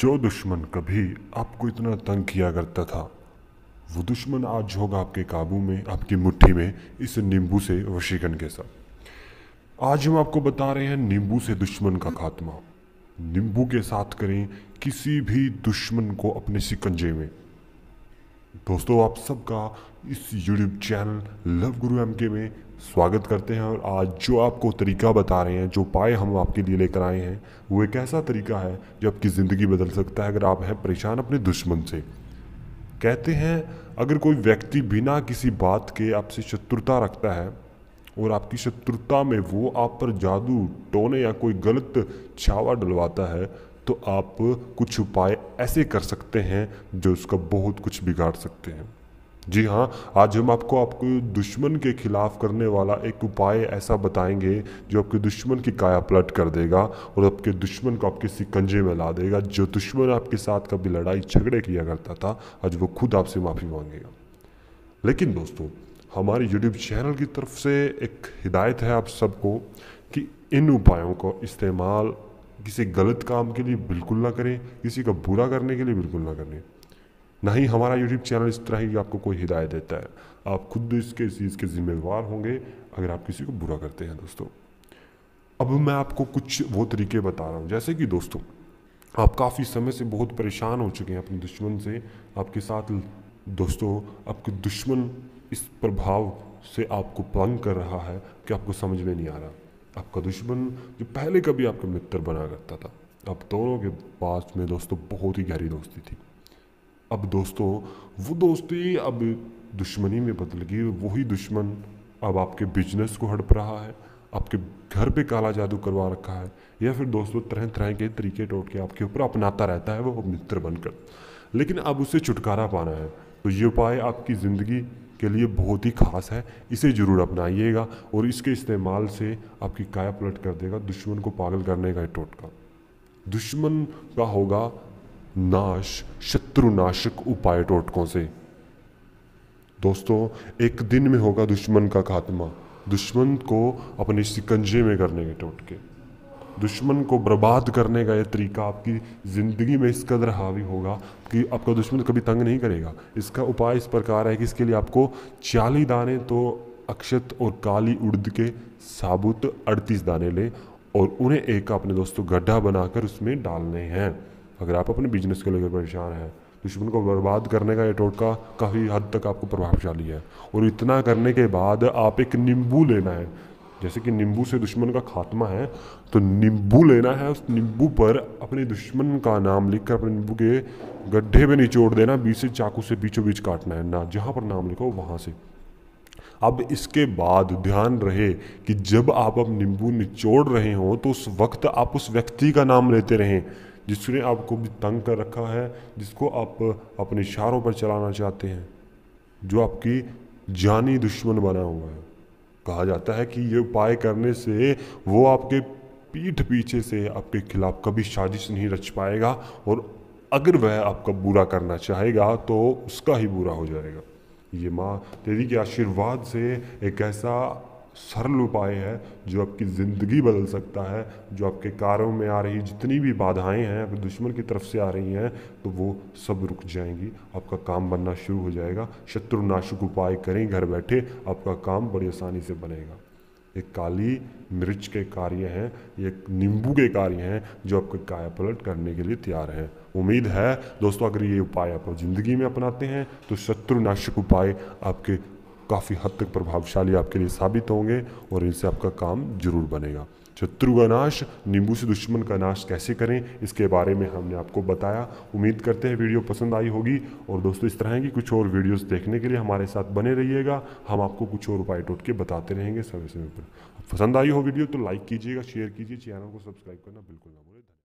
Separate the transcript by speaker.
Speaker 1: जो दुश्मन कभी आपको इतना तंग किया करता था वो दुश्मन आज होगा आपके काबू में आपकी मुट्ठी में इस नींबू से वशीकरण के साथ आज हम आपको बता रहे हैं नींबू से दुश्मन का खात्मा नींबू के साथ करें किसी भी दुश्मन को अपने सिकंजे में दोस्तों आप सबका इस YouTube channel Love Guru M K में स्वागत करते हैं और आज जो आपको तरीका बता रहे हैं जो पाए हम आपके लिए लेकर आए हैं वो एक ऐसा तरीका है जो आपकी ज़िंदगी बदल सकता है अगर आप हैं परेशान अपने दुश्मन से कहते हैं अगर कोई व्यक्ति बिना किसी बात के आपसे शत्रुता रखता है और आपकी शत्रुता में वो आप पर जादू टोने या कोई गलत छावा डलवाता है तो आप कुछ उपाय ऐसे कर सकते हैं जो उसका बहुत कुछ बिगाड़ सकते हैं जी हाँ आज हम आपको आपको दुश्मन के खिलाफ करने वाला एक उपाय ऐसा बताएंगे जो आपके दुश्मन की काया पलट कर देगा और आपके दुश्मन को आपके सिकंजे में ला देगा जो दुश्मन आपके साथ कभी लड़ाई झगड़े किया करता था आज वो खुद आपसे माफ़ी मांगेगा लेकिन दोस्तों हमारे यूट्यूब चैनल की तरफ से एक हिदायत है आप सबको कि इन उपायों का इस्तेमाल किसी गलत काम के लिए बिल्कुल ना करें किसी का बुरा करने के लिए बिल्कुल ना करें ना ही हमारा यूट्यूब चैनल इस तरह की आपको कोई हिदायत देता है आप खुद इसके इस चीज़ के ज़िम्मेवार होंगे अगर आप किसी को बुरा करते हैं दोस्तों अब मैं आपको कुछ वो तरीके बता रहा हूँ जैसे कि दोस्तों आप काफ़ी समय से बहुत परेशान हो चुके हैं अपने दुश्मन से आपके साथ दोस्तों आपके दुश्मन इस प्रभाव से आपको पंग कर रहा है कि आपको समझ में नहीं आ रहा आपका दुश्मन जो पहले कभी आपका मित्र बना करता था अब दोनों के पास में दोस्तों बहुत ही गहरी दोस्ती थी अब दोस्तों वो दोस्ती अब दुश्मनी में बदल गई वही दुश्मन अब आपके बिजनेस को हड़प रहा है आपके घर पे काला जादू करवा रखा है या फिर दोस्तों तरह तरह के तरीके टोट के आपके ऊपर अपनाता रहता है वो मित्र बनकर लेकिन अब उसे छुटकारा पाना है तो ये उपाय आपकी ज़िंदगी के लिए बहुत ही खास है इसे ज़रूर अपनाइएगा और इसके इस्तेमाल से आपकी काया पलट कर देगा दुश्मन को पागल करने का टोटका दुश्मन का होगा नाश शत्रुनाशक उपाय टोटकों से दोस्तों एक दिन में होगा दुश्मन का खात्मा दुश्मन को अपने शिकंजे में करने के टोटके दुश्मन को बर्बाद करने का यह तरीका आपकी ज़िंदगी में इस कदर हावी होगा कि आपका दुश्मन कभी तंग नहीं करेगा इसका उपाय इस प्रकार है कि इसके लिए आपको चालीस दाने तो अक्षत और काली उड़द के साबुत अड़तीस दाने लें और उन्हें एक अपने दोस्तों गड्ढा बनाकर उसमें डालने हैं अगर आप अपने बिजनेस को लेकर परेशान हैं दुश्मन को बर्बाद करने का ये टोटका काफ़ी हद तक आपको प्रभावशाली है और इतना करने के बाद आप एक नींबू लेना है जैसे कि नींबू से दुश्मन का खात्मा है तो नींबू लेना है उस नींबू पर अपने दुश्मन का नाम लिखकर अपने नींबू के गड्ढे में निचोड़ देना बीच से चाकू से बीचों बीच काटना है ना जहाँ पर नाम लिखो वहाँ से अब इसके बाद ध्यान रहे कि जब आप अब नींबू निचोड़ रहे हों तो उस वक्त आप उस व्यक्ति का नाम लेते रहें जिसने आपको भी तंग कर रखा है जिसको आप अपने इशारों पर चलाना चाहते हैं जो आपकी जानी दुश्मन बना हुआ है कहा जाता है कि ये उपाय करने से वो आपके पीठ पीछे से आपके खिलाफ कभी साजिश नहीं रच पाएगा और अगर वह आपका बुरा करना चाहेगा तो उसका ही बुरा हो जाएगा ये माँ तेरी के आशीर्वाद से एक ऐसा सरल उपाय है जो आपकी ज़िंदगी बदल सकता है जो आपके कार्यों में आ रही जितनी भी बाधाएं हैं आपके दुश्मन की तरफ से आ रही हैं तो वो सब रुक जाएंगी आपका काम बनना शुरू हो जाएगा शत्रुनाशक उपाय करें घर बैठे आपका काम बड़ी आसानी से बनेगा एक काली मिर्च के कार्य हैं एक नींबू के कार्य हैं जो आपके काया पलट करने के लिए तैयार हैं उम्मीद है दोस्तों अगर ये उपाय आप जिंदगी में अपनाते हैं तो शत्रुनाशक उपाय आपके काफ़ी हद तक प्रभावशाली आपके लिए साबित होंगे और इनसे आपका काम जरूर बनेगा शत्रु का नाश नींबू से दुश्मन का नाश कैसे करें इसके बारे में हमने आपको बताया उम्मीद करते हैं वीडियो पसंद आई होगी और दोस्तों इस तरह की कुछ और वीडियोस देखने के लिए हमारे साथ बने रहिएगा हम आपको कुछ और उपाय टोट के बताते रहेंगे समय समय पर पसंद आई हो वीडियो तो लाइक कीजिएगा शेयर कीजिए चैनल को सब्सक्राइब करना बिल्कुल ना भूलें